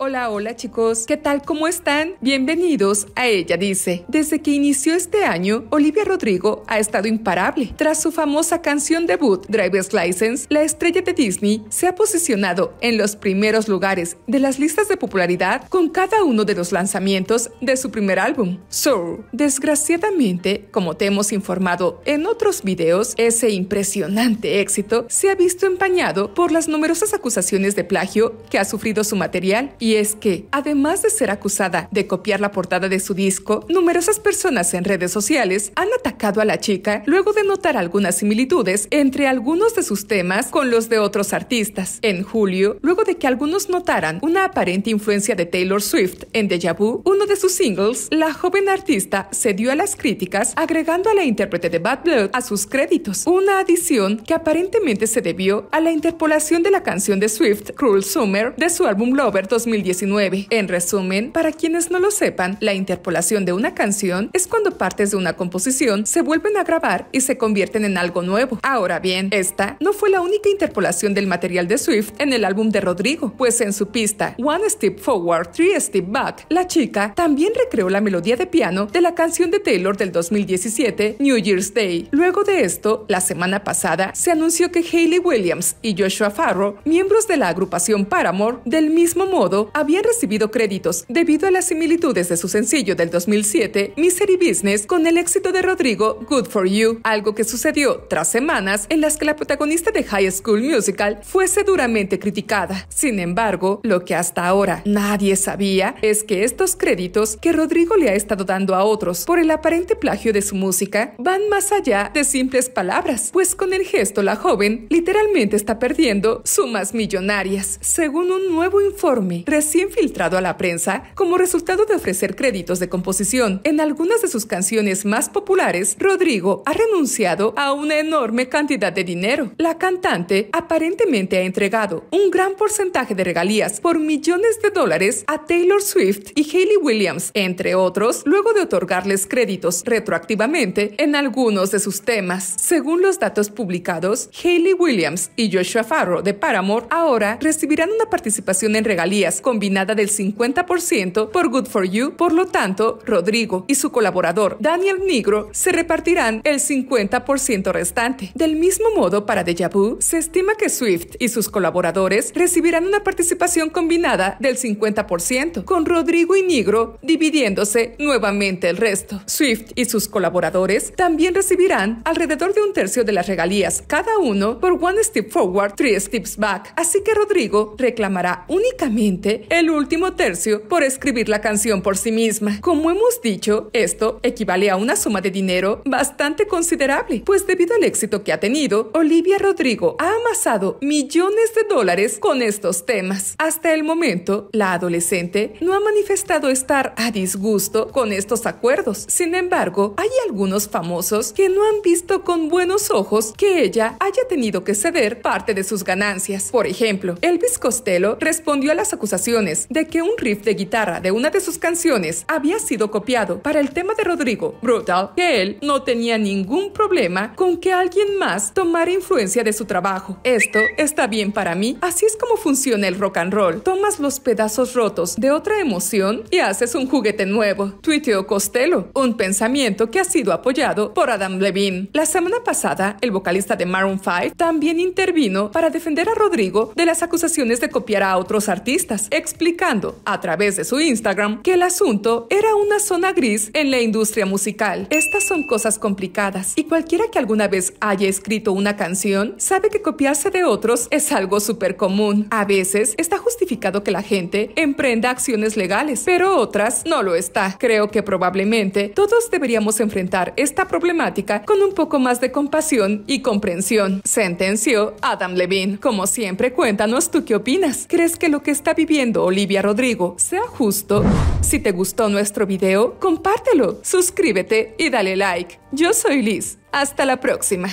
Hola, hola chicos, ¿qué tal? ¿Cómo están? Bienvenidos a Ella Dice. Desde que inició este año, Olivia Rodrigo ha estado imparable. Tras su famosa canción debut, Driver's License, la estrella de Disney se ha posicionado en los primeros lugares de las listas de popularidad con cada uno de los lanzamientos de su primer álbum, Soul. Desgraciadamente, como te hemos informado en otros videos, ese impresionante impresionante éxito se ha visto empañado por las numerosas acusaciones de plagio que ha sufrido su material, y es que, además de ser acusada de copiar la portada de su disco, numerosas personas en redes sociales han atacado a la chica luego de notar algunas similitudes entre algunos de sus temas con los de otros artistas. En julio, luego de que algunos notaran una aparente influencia de Taylor Swift en Deja Vu, uno de sus singles, la joven artista se dio a las críticas agregando a la intérprete de Bad Blood a sus créditos, una adición que aparentemente se debió a la interpolación de la canción de Swift, Cruel Summer, de su álbum Lover 2019. En resumen, para quienes no lo sepan, la interpolación de una canción es cuando partes de una composición se vuelven a grabar y se convierten en algo nuevo. Ahora bien, esta no fue la única interpolación del material de Swift en el álbum de Rodrigo, pues en su pista One Step Forward, Three Step Back, la chica también recreó la melodía de piano de la canción de Taylor del 2017, New Year's Day. Luego de esto, la semana pasada, se anunció que Hayley Williams y Joshua Farro, miembros de la agrupación Paramore, del mismo modo, habían recibido créditos debido a las similitudes de su sencillo del 2007, Misery Business, con el éxito de Rodrigo, Good For You, algo que sucedió tras semanas en las que la protagonista de High School Musical fuese duramente criticada. Sin embargo, lo que hasta ahora nadie sabía es que estos créditos que Rodrigo le ha estado dando a otros por el aparente plagio de su música van más allá de simples palabras, pues con el gesto, la joven literalmente está perdiendo sumas millonarias, según un nuevo informe recién filtrado a la prensa como resultado de ofrecer créditos de composición. En algunas de sus canciones más populares, Rodrigo ha renunciado a una enorme cantidad de dinero. La cantante aparentemente ha entregado un gran porcentaje de regalías por millones de dólares a Taylor Swift y Hayley Williams, entre otros, luego de otorgarles créditos retroactivamente en algunos de sus temas, según los datos publicados, Hayley Williams y Joshua Farro de Paramore ahora recibirán una participación en regalías combinada del 50% por Good For You. Por lo tanto, Rodrigo y su colaborador Daniel Negro se repartirán el 50% restante. Del mismo modo, para Deja Vu, se estima que Swift y sus colaboradores recibirán una participación combinada del 50%, con Rodrigo y Negro dividiéndose nuevamente el resto. Swift y sus colaboradores también recibirán alrededor de un tercio de las regalías cada uno por One Step Forward, Three Steps Back. Así que Rodrigo reclamará únicamente el último tercio por escribir la canción por sí misma. Como hemos dicho, esto equivale a una suma de dinero bastante considerable, pues debido al éxito que ha tenido, Olivia Rodrigo ha amasado millones de dólares con estos temas. Hasta el momento, la adolescente no ha manifestado estar a disgusto con estos acuerdos. Sin embargo, hay algunos famosos que no han visto con buenos ojos que ella haya tenido que ceder parte de sus ganancias. Por ejemplo, Elvis Costello respondió a las acusaciones de que un riff de guitarra de una de sus canciones había sido copiado para el tema de Rodrigo Brutal, que él no tenía ningún problema con que alguien más tomara influencia de su trabajo. Esto está bien para mí, así es como funciona el rock and roll. Tomas los pedazos rotos de otra emoción y haces un juguete nuevo. Tuiteó Costello, un pensamiento que ha sido apoyado por Adam Levine. La semana pasada, el vocalista de Maroon 5, también intervino para defender a Rodrigo de las acusaciones de copiar a otros artistas, explicando a través de su Instagram que el asunto era una zona gris en la industria musical. Estas son cosas complicadas y cualquiera que alguna vez haya escrito una canción sabe que copiarse de otros es algo súper común. A veces está justificado que la gente emprenda acciones legales, pero otras no lo está. Creo que probablemente todos deberíamos enfrentar esta problemática con un poco más de compasión y comprensión, sentenció Adam Levine. Como siempre, cuéntanos tú qué opinas. ¿Crees que lo que está viviendo Olivia Rodrigo sea justo? Si te gustó nuestro video, compártelo, suscríbete y dale like. Yo soy Liz. Hasta la próxima.